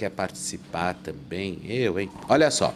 quer participar também? Eu, hein? Olha só.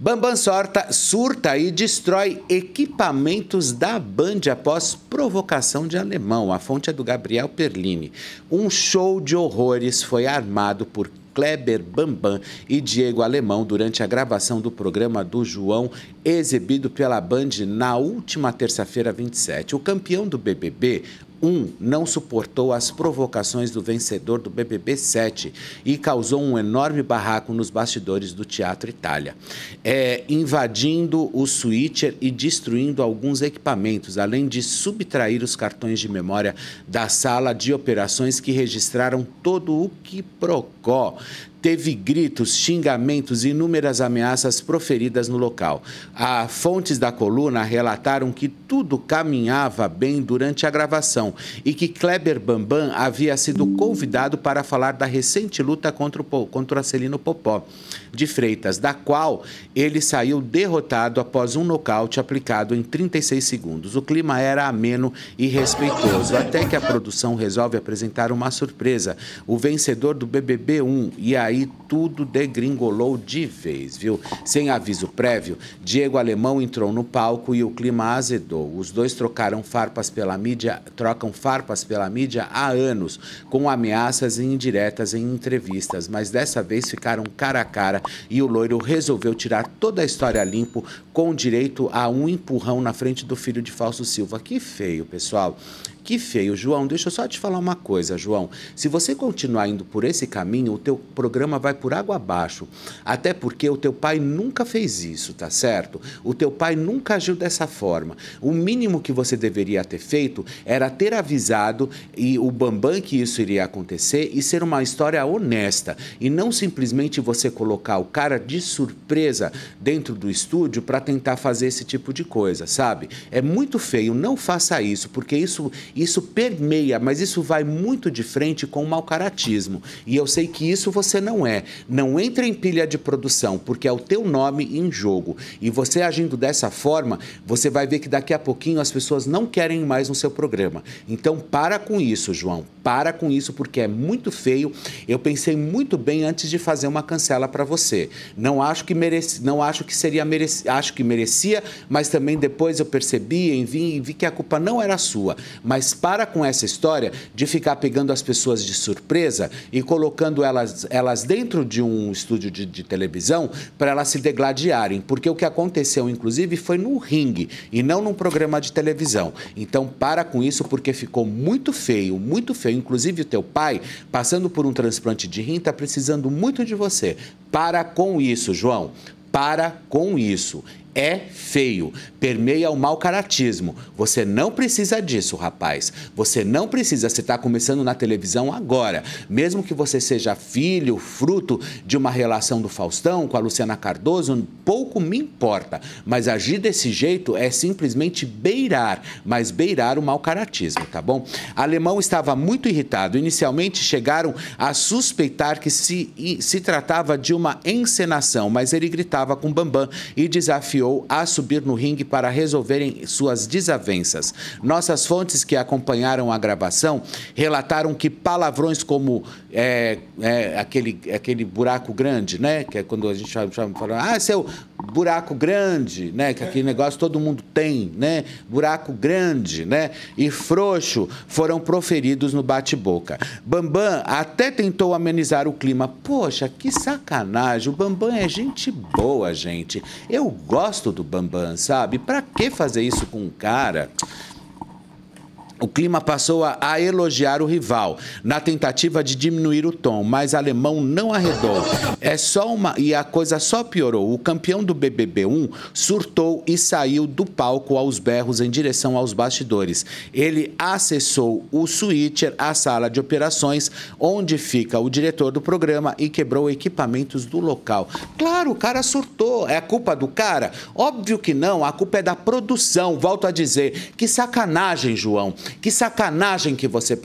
Bambam sorta, surta e destrói equipamentos da Band após provocação de alemão. A fonte é do Gabriel Perlini. Um show de horrores foi armado por Kleber Bambam e Diego Alemão durante a gravação do programa do João, exibido pela Band na última terça-feira, 27. O campeão do BBB, um não suportou as provocações do vencedor do BBB 7 e causou um enorme barraco nos bastidores do Teatro Itália, é, invadindo o switcher e destruindo alguns equipamentos, além de subtrair os cartões de memória da sala de operações que registraram todo o que Procó teve gritos, xingamentos e inúmeras ameaças proferidas no local. A fontes da coluna relataram que tudo caminhava bem durante a gravação e que Kleber Bambam havia sido convidado para falar da recente luta contra o, contra o Acelino Popó de Freitas, da qual ele saiu derrotado após um nocaute aplicado em 36 segundos. O clima era ameno e respeitoso, até que a produção resolve apresentar uma surpresa. O vencedor do BBB 1 e a aí tudo degringolou de vez, viu? Sem aviso prévio, Diego Alemão entrou no palco e o clima azedou. Os dois trocaram farpas pela mídia, trocam farpas pela mídia há anos, com ameaças indiretas em entrevistas, mas dessa vez ficaram cara a cara e o loiro resolveu tirar toda a história limpo com direito a um empurrão na frente do filho de Falso Silva. Que feio, pessoal. Que feio, João. Deixa eu só te falar uma coisa, João. Se você continuar indo por esse caminho, o teu programa vai por água abaixo. Até porque o teu pai nunca fez isso, tá certo? O teu pai nunca agiu dessa forma. O mínimo que você deveria ter feito era ter avisado e o Bambam que isso iria acontecer e ser uma história honesta e não simplesmente você colocar o cara de surpresa dentro do estúdio para tentar fazer esse tipo de coisa, sabe? É muito feio, não faça isso, porque isso isso permeia, mas isso vai muito de frente com o mau caratismo. E eu sei que isso você não é. Não entra em pilha de produção, porque é o teu nome em jogo. E você agindo dessa forma, você vai ver que daqui a pouquinho as pessoas não querem mais no seu programa. Então para com isso, João. Para com isso, porque é muito feio. Eu pensei muito bem antes de fazer uma cancela para você. Não acho que mereci, não acho que seria mereci, acho que merecia, mas também depois eu percebi, enfim, vi que a culpa não era sua, mas mas para com essa história de ficar pegando as pessoas de surpresa e colocando elas, elas dentro de um estúdio de, de televisão para elas se degladiarem, porque o que aconteceu, inclusive, foi no ringue e não num programa de televisão. Então, para com isso, porque ficou muito feio, muito feio. Inclusive, o teu pai, passando por um transplante de rim, está precisando muito de você. Para com isso, João. Para com isso é feio, permeia o mau caratismo. Você não precisa disso, rapaz. Você não precisa. Você está começando na televisão agora. Mesmo que você seja filho, fruto de uma relação do Faustão com a Luciana Cardoso, pouco me importa. Mas agir desse jeito é simplesmente beirar, mas beirar o mau caratismo, tá bom? alemão estava muito irritado. Inicialmente chegaram a suspeitar que se, se tratava de uma encenação, mas ele gritava com Bambam e desafiou desafiou a subir no ringue para resolverem suas desavenças. Nossas fontes que acompanharam a gravação relataram que palavrões como é, é, aquele, aquele buraco grande, né? Que é quando a gente chama, chama ah, seu é buraco grande, né? Que aquele negócio todo mundo tem, né? Buraco grande, né? E frouxo foram proferidos no bate-boca. Bambam até tentou amenizar o clima. Poxa, que sacanagem! O Bambam é gente boa, gente. Eu gosto gosto do Bambam, sabe? Para que fazer isso com um cara o clima passou a, a, elogiar o rival na tentativa de diminuir o tom, mas alemão não arredou. É só uma e a coisa só piorou. O campeão do BBB1 surtou e saiu do palco aos berros em direção aos bastidores. Ele acessou o switcher, a sala de operações onde fica o diretor do programa e quebrou equipamentos do local. Claro, o cara surtou. É a culpa do cara? Óbvio que não. A culpa é da produção. Volto a dizer, que sacanagem, João. Que sacanagem que você é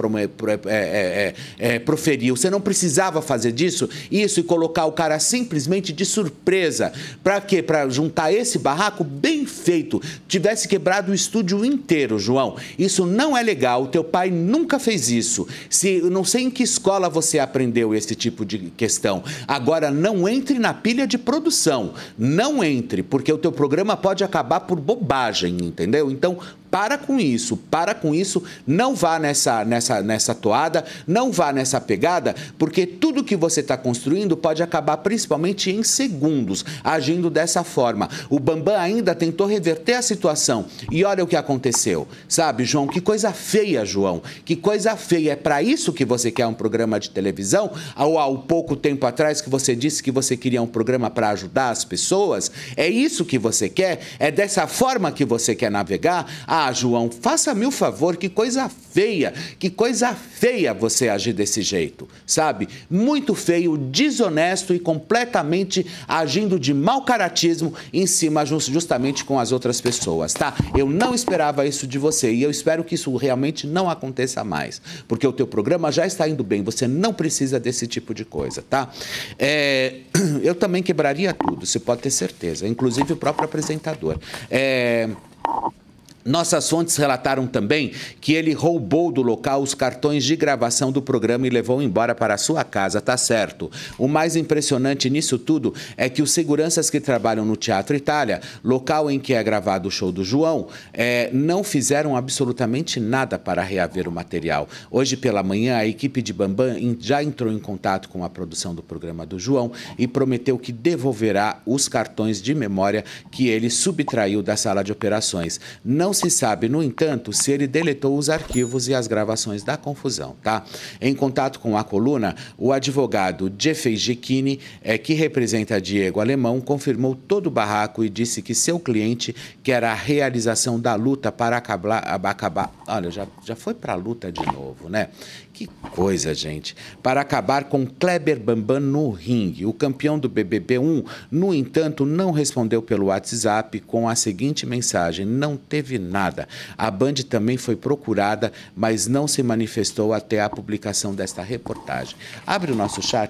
é, é, é, proferiu. Você não precisava fazer disso, isso, e colocar o cara simplesmente de surpresa. Para quê? Para juntar esse barraco bem feito. Tivesse quebrado o estúdio inteiro, João. Isso não é legal. O teu pai nunca fez isso. Se não sei em que escola você aprendeu esse tipo de questão. Agora não entre na pilha de produção. Não entre, porque o teu programa pode acabar por bobagem, entendeu? Então para com isso, para com isso, não vá nessa, nessa, nessa toada, não vá nessa pegada, porque tudo que você está construindo pode acabar principalmente em segundos, agindo dessa forma. O Bambam ainda tentou reverter a situação e olha o que aconteceu. Sabe, João, que coisa feia, João, que coisa feia. É para isso que você quer um programa de televisão? Ou há pouco tempo atrás que você disse que você queria um programa para ajudar as pessoas? É isso que você quer? É dessa forma que você quer navegar? Ah, ah, João, faça-me o favor, que coisa feia, que coisa feia você agir desse jeito, sabe? Muito feio, desonesto e completamente agindo de mau caratismo em cima justamente com as outras pessoas, tá? Eu não esperava isso de você e eu espero que isso realmente não aconteça mais, porque o teu programa já está indo bem, você não precisa desse tipo de coisa, tá? É, eu também quebraria tudo, você pode ter certeza, inclusive o próprio apresentador. É... Nossas fontes relataram também que ele roubou do local os cartões de gravação do programa e levou embora para sua casa, tá certo. O mais impressionante nisso tudo é que os seguranças que trabalham no Teatro Itália, local em que é gravado o show do João, é, não fizeram absolutamente nada para reaver o material. Hoje pela manhã, a equipe de Bambam já entrou em contato com a produção do programa do João e prometeu que devolverá os cartões de memória que ele subtraiu da sala de operações. Não se sabe, no entanto, se ele deletou os arquivos e as gravações da confusão, tá? Em contato com a coluna, o advogado Jeffrey Gicchini, é, que representa Diego Alemão, confirmou todo o barraco e disse que seu cliente quer a realização da luta para acabar... acabar olha, já, já foi para a luta de novo, né? Que coisa, gente. Para acabar com Kleber Bambam no ringue, o campeão do BBB1, no entanto, não respondeu pelo WhatsApp com a seguinte mensagem: não teve nada. A Band também foi procurada, mas não se manifestou até a publicação desta reportagem. Abre o nosso chat